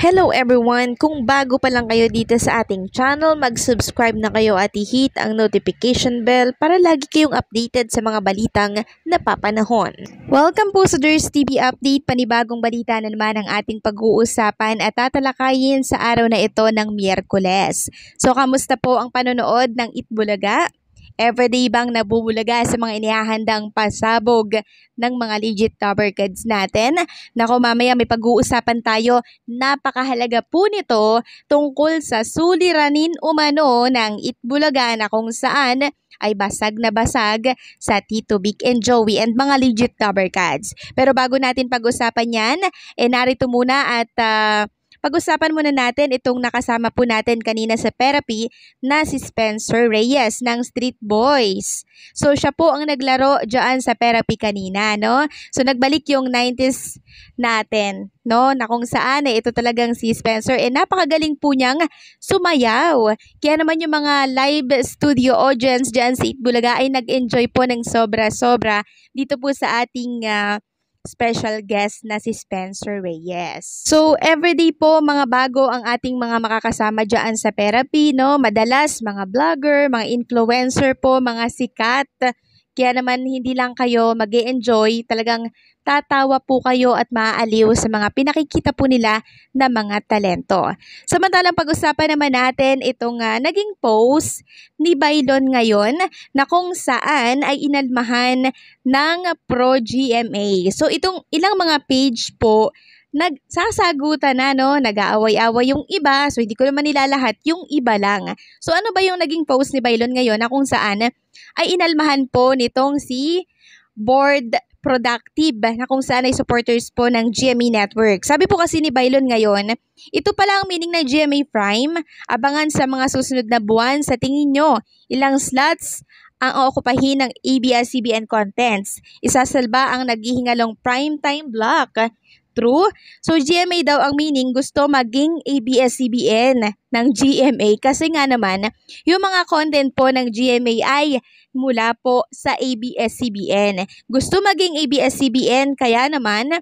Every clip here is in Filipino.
Hello everyone! Kung bago pa lang kayo dito sa ating channel, mag-subscribe na kayo at i-hit ang notification bell para lagi kayong updated sa mga balitang napapanahon. Welcome po sa Durs TV Update, panibagong balita na naman ang ating pag-uusapan at tatalakayin sa araw na ito ng Miyerkules. So kamusta po ang panonood ng Itbulaga? everyday bang nabubulaga sa mga inihahandang pasabog ng mga legit cover kids natin? Nako mamaya may pag-uusapan tayo. Napakahalaga po nito tungkol sa suliranin umano ng itbulaga na kung saan ay basag na basag sa Tito Big and Joey and mga legit cover cards. Pero bago natin pag-usapan yan, eh narito muna at uh, pag-usapan muna natin itong nakasama po natin kanina sa therapy na si Spencer Reyes ng Street Boys. So siya po ang naglaro diyan sa therapy kanina, no? So nagbalik yung 90s natin, no? Na kung saan eh, ito talagang si Spencer. Eh napakagaling po niyang sumayaw. Kaya naman yung mga live studio audience diyan sa Bulaga ay nag-enjoy po ng sobra-sobra dito po sa ating uh, special guest na si Spencer Reyes. So, everyday po mga bago ang ating mga makakasama dyan sa therapy, no? Madalas mga vlogger, mga influencer po, mga sikat, kaya naman hindi lang kayo mag enjoy talagang tatawa po kayo at maaaliw sa mga pinakikita po nila na mga talento. Samantalang pag-usapan naman natin itong uh, naging post ni Baylon ngayon na kung saan ay inalmahan ng pro-GMA. So itong ilang mga page po nagsasagutan na, no? Nag-aaway-away yung iba. So, hindi ko naman nila lahat, yung iba lang. So, ano ba yung naging post ni Bailon ngayon na kung saan ay inalmahan po nitong si Board Productive na kung saan ay supporters po ng GMA Network. Sabi po kasi ni Bailon ngayon, ito pala ang meaning ng GMA Prime. Abangan sa mga susunod na buwan sa tingin nyo, ilang slots ang ookupahin ng ABS-CBN Contents. Isasalba ang naghihingalong primetime block true? So GMA daw ang meaning gusto maging ABS-CBN ng GMA kasi nga naman yung mga content po ng GMA ay mula po sa ABS-CBN. Gusto maging ABS-CBN kaya naman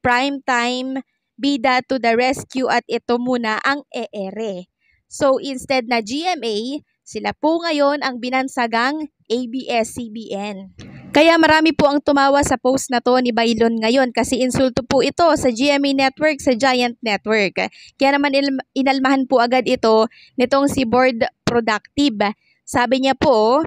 prime time bida to the rescue at ito muna ang eere. So instead na GMA, sila po ngayon ang binansagang ABS-CBN. Kaya marami po ang tumawa sa post na to ni Bailon ngayon kasi insulto po ito sa GMA Network, sa Giant Network. Kaya naman inalmahan po agad ito nitong si Board Productive. Sabi niya po,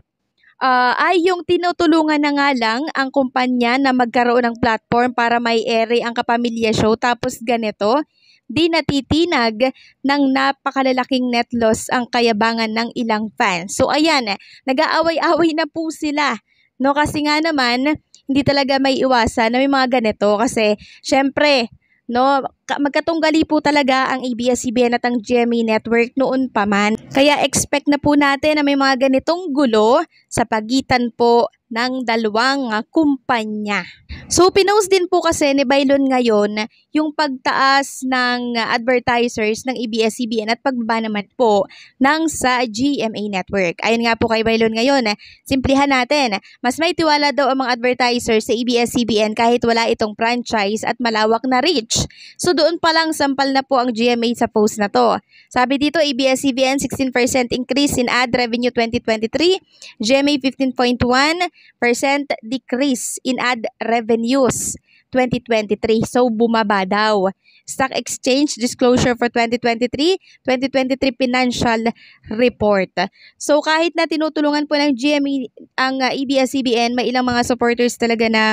uh, ay yung tinutulungan na nga lang ang kumpanya na magkaroon ng platform para may ere ang kapamilya show tapos ganito, di natitinag ng napakalalaking net loss ang kayabangan ng ilang fans. So ayan, nag-aaway-away na po sila No, kasi nga naman, hindi talaga may iwasan na may mga ganito kasi syempre, no, magkatunggali po talaga ang ABS-CBN at ang GMA e Network noon pa man. Kaya expect na po natin na may mga ganitong gulo sa pagitan po ng dalawang ah, kumpanya. So, pinost din po kasi ni Bailon ngayon yung pagtaas ng advertisers ng ebs cbn at pagbaba naman po ng sa GMA Network. Ayun nga po kay Bailon ngayon, simplihan natin, mas may tiwala daw ang mga advertisers sa ebs cbn kahit wala itong franchise at malawak na reach. So, doon pa lang sampal na po ang GMA sa post na to. Sabi dito, ebs cbn 16% increase in ad revenue 2023, GMA 15.1, decrease in ad revenues 2023. So, bumaba daw. Stock Exchange Disclosure for 2023, 2023 Financial Report. So, kahit na tinutulungan po ng GME ang uh, EBS-CBN, may ilang mga supporters talaga na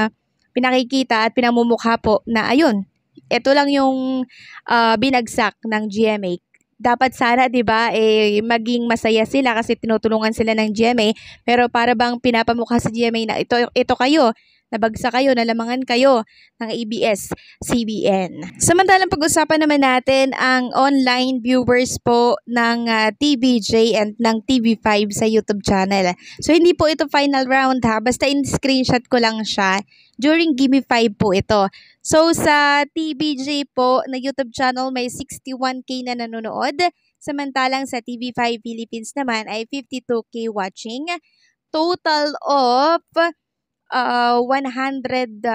pinakikita at pinamumukha po na ayun, ito lang yung uh, binagsak ng GMA e dapat sana 'di ba eh maging masaya sila kasi tinutulungan sila ng GMA pero para bang pinapamukha sa GMA na ito ito kayo nabagsa kayo, nalamangan kayo ng ABS-CBN. Samantalang pag-usapan naman natin ang online viewers po ng uh, ah, TVJ and ng TV5 sa YouTube channel. So hindi po ito final round ha, basta in-screenshot ko lang siya during Gimme 5 po ito. So sa TBJ po na YouTube channel may 61k na nanonood, samantalang sa TV5 Philippines naman ay 52k watching. Total of uh, 113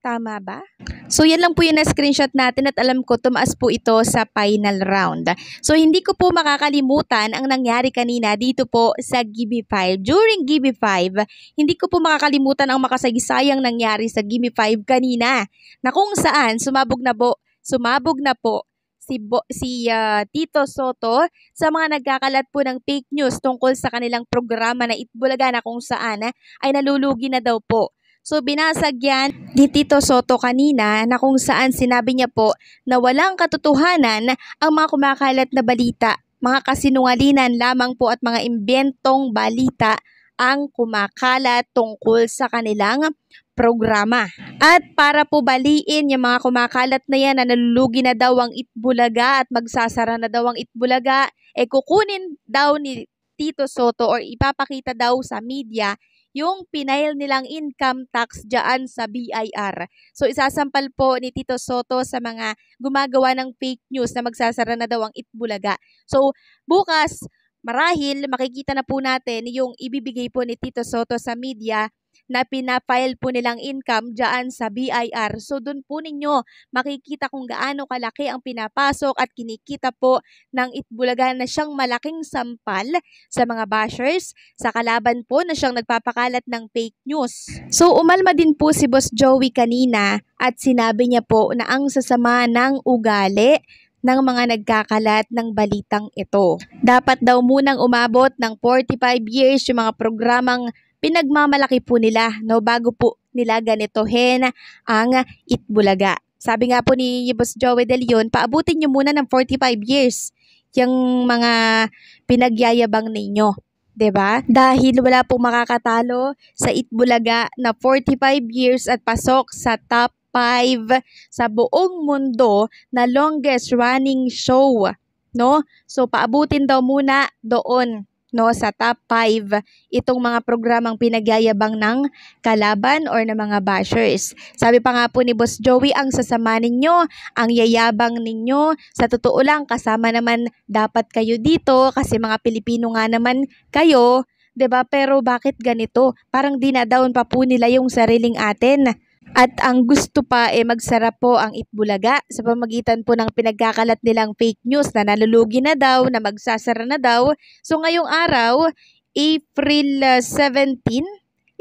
Tama ba? So yan lang po yung na-screenshot natin at alam ko tumaas po ito sa final round. So hindi ko po makakalimutan ang nangyari kanina dito po sa Gimme 5. During Gimme 5, hindi ko po makakalimutan ang makasagisayang nangyari sa Gimme 5 kanina na kung saan sumabog na po, sumabog na po si Bo, si uh, Tito Soto sa mga nagkakalat po ng fake news tungkol sa kanilang programa na Itbulaga na kung saan uh, ay nalulugi na daw po So binasag yan ni Tito Soto kanina na kung saan sinabi niya po na walang katotohanan ang mga kumakalat na balita. Mga kasinungalingan lamang po at mga imbentong balita ang kumakalat tungkol sa kanilang programa. At para po baliin yung mga kumakalat na yan na nalulugi na daw ang Itbulaga at magsasara na daw ang Itbulaga, e eh kukunin daw ni Tito Soto or ipapakita daw sa media yung pinail nilang income tax dyan sa BIR. So isasampal po ni Tito Soto sa mga gumagawa ng fake news na magsasara na daw ang Itbulaga. So bukas, marahil makikita na po natin yung ibibigay po ni Tito Soto sa media na pinafile po nilang income dyan sa BIR. So doon po ninyo makikita kung gaano kalaki ang pinapasok at kinikita po ng Itbulaga na siyang malaking sampal sa mga bashers sa kalaban po na siyang nagpapakalat ng fake news. So umalma din po si Boss Joey kanina at sinabi niya po na ang sasama ng ugali ng mga nagkakalat ng balitang ito. Dapat daw munang umabot ng 45 years yung mga programang pinagmamalaki po nila no bago po nila ganitohin ang Itbulaga. Sabi nga po ni Boss Joey De Leon, paabutin niyo muna ng 45 years yung mga pinagyayabang ninyo. 'di ba? Dahil wala pong makakatalo sa Itbulaga na 45 years at pasok sa top 5 sa buong mundo na longest running show, no? So paabutin daw muna doon no sa top 5 itong mga programang pinagyayabang ng kalaban or ng mga bashers. Sabi pa nga po ni Boss Joey, ang sasama ninyo, ang yayabang ninyo, sa totoo lang kasama naman dapat kayo dito kasi mga Pilipino nga naman kayo, 'di ba? Pero bakit ganito? Parang dinadown pa po nila yung sariling atin. At ang gusto pa ay eh, magsara po ang Itbulaga sa pamagitan po ng pinagkakalat nilang fake news na nalulugi na daw, na magsasara na daw. So ngayong araw, April 17, ah,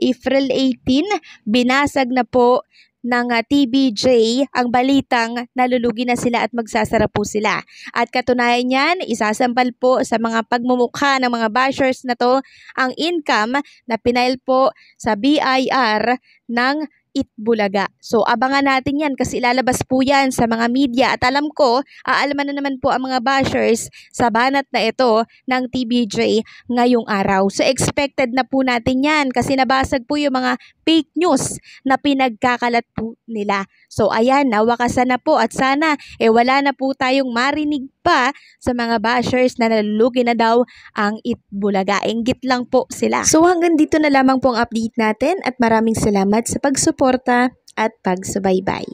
April 18, binasag na po ng ah, TBJ ang balitang nalulugi na sila at magsasara po sila. At katunayan niyan, isasampal po sa mga pagmumukha ng mga bashers na to ang income na pinail po sa BIR ng It Bulaga. So abangan natin yan kasi ilalabas po yan sa mga media at alam ko aalaman na naman po ang mga bashers sa banat na ito ng TBJ ngayong araw. So expected na po natin yan kasi nabasag po yung mga fake news na pinagkakalat po nila. So ayan, nawakasan na po at sana eh wala na po tayong marinig pa sa mga bashers na nalulugi na daw ang Itbulaga. Inggit lang po sila. So hanggang dito na lamang po ang update natin at maraming salamat sa pagsuporta at pagsubaybay.